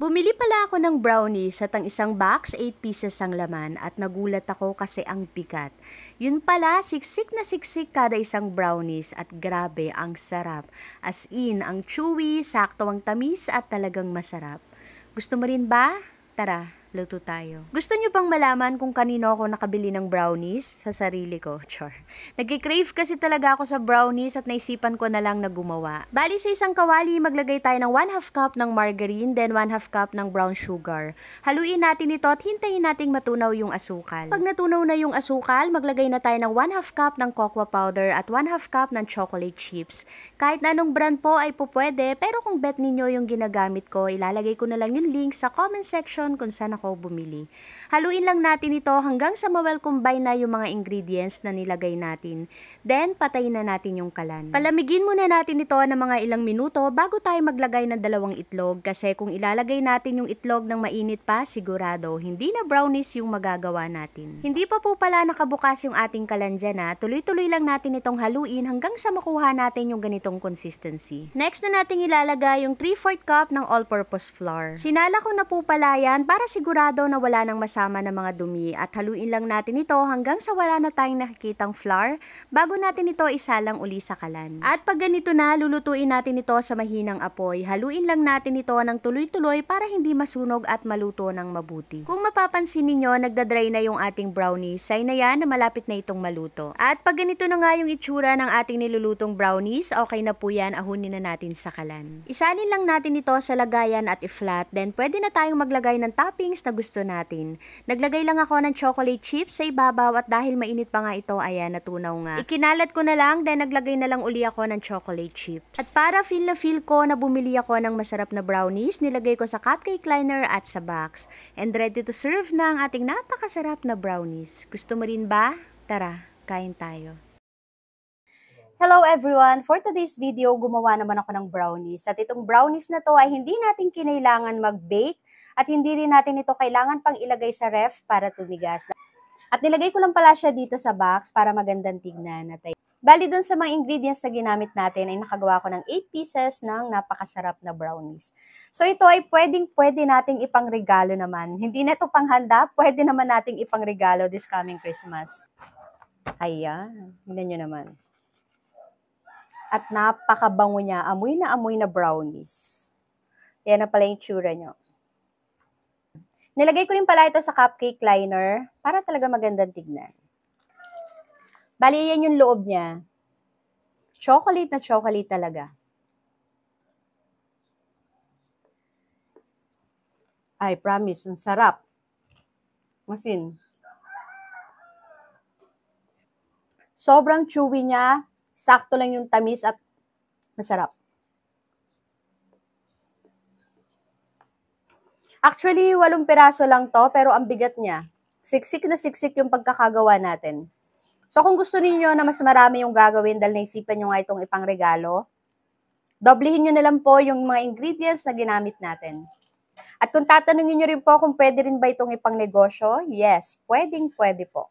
Bumili pala ako ng brownies at ang isang box, 8 pieces ang laman at nagulat ako kasi ang bigat. Yun pala, siksik na siksik kada isang brownies at grabe ang sarap. As in, ang chewy, sakto ang tamis at talagang masarap. Gusto mo rin ba? Tara! Luto tayo. Gusto nyo bang malaman kung kanino ako nakabili ng brownies? Sa sarili ko, char. Nagkikrave kasi talaga ako sa brownies at naisipan ko na lang na gumawa. Bali sa isang kawali, maglagay tayo ng 1 half cup ng margarine, then 1 half cup ng brown sugar. Haluin natin ito at hintayin nating matunaw yung asukal. Pag natunaw na yung asukal, maglagay na tayo ng 1 half cup ng cocoa powder at 1 half cup ng chocolate chips. Kahit na anong brand po ay po pero kung bet ninyo yung ginagamit ko, ilalagay ko na lang yung link sa comment section kung saan ako bumili. Haluin lang natin ito hanggang sa ma-well combine na yung mga ingredients na nilagay natin. Then, patayin na natin yung kalan. Palamigin muna natin ito ng mga ilang minuto bago tayo maglagay ng dalawang itlog kasi kung ilalagay natin yung itlog ng mainit pa, sigurado hindi na brownies yung magagawa natin. Hindi pa po pala nakabukas yung ating kalan dyan ha. Ah. Tuloy-tuloy lang natin itong haluin hanggang sa makuha natin yung ganitong consistency. Next na natin ilalagay yung 3-4 cup ng all-purpose flour. Sinala ko na po pala yan para siguro sigurado na wala nang masama ng mga dumi at haluin lang natin ito hanggang sa wala na tayong nakikitang flour bago natin ito isalang uli sa kalan. At pag ganito na, lulutuin natin ito sa mahinang apoy. Haluin lang natin ito ng tuloy-tuloy para hindi masunog at maluto ng mabuti. Kung mapapansin ninyo, nagdadry na yung ating brownies, sign na yan na malapit na itong maluto. At pag ganito na nga yung itsura ng ating nilulutong brownies, okay na po yan, ahunin na natin sa kalan. Isalin lang natin ito sa lagayan at i-flat, then pwede na tayong maglagay ng toppings toppings na gusto natin. Naglagay lang ako ng chocolate chips sa ibabaw at dahil mainit pa nga ito, ayan, natunaw nga. Ikinalat ko na lang, then naglagay na lang uli ako ng chocolate chips. At para feel na feel ko na bumili ako ng masarap na brownies, nilagay ko sa cupcake liner at sa box. And ready to serve na ang ating napakasarap na brownies. Gusto mo rin ba? Tara, kain tayo. Hello everyone! For today's video, gumawa naman ako ng brownies. At itong brownies na to ay hindi natin kinailangan mag-bake at hindi rin natin ito kailangan pang ilagay sa ref para tumigas. At nilagay ko lang pala siya dito sa box para magandang tignan. At bali dun sa mga ingredients na ginamit natin ay nakagawa ko ng 8 pieces ng napakasarap na brownies. So ito ay pwedeng pwede nating ipangregalo naman. Hindi na ito panghanda, pwede naman nating ipangregalo this coming Christmas. Ayan, hindi nyo naman. At napakabango niya. Amoy na amoy na brownies. Yan na pala yung tsura niyo. Nilagay ko rin pala ito sa cupcake liner para talaga magandang tignan. Bali, yan yung loob niya. Chocolate na chocolate talaga. I promise, ang sarap. Masin. Sobrang chewy niya. Sakto lang yung tamis at masarap. Actually, walong piraso lang to, pero ang bigat niya. Siksik na siksik yung pagkakagawa natin. So kung gusto niyo na mas marami yung gagawin dahil naisipan nyo nga itong ipangregalo, doblehin nyo na lang po yung mga ingredients na ginamit natin. At kung tatanungin nyo rin po kung pwede rin ba itong ipangnegosyo, yes, pwedeng pwede po.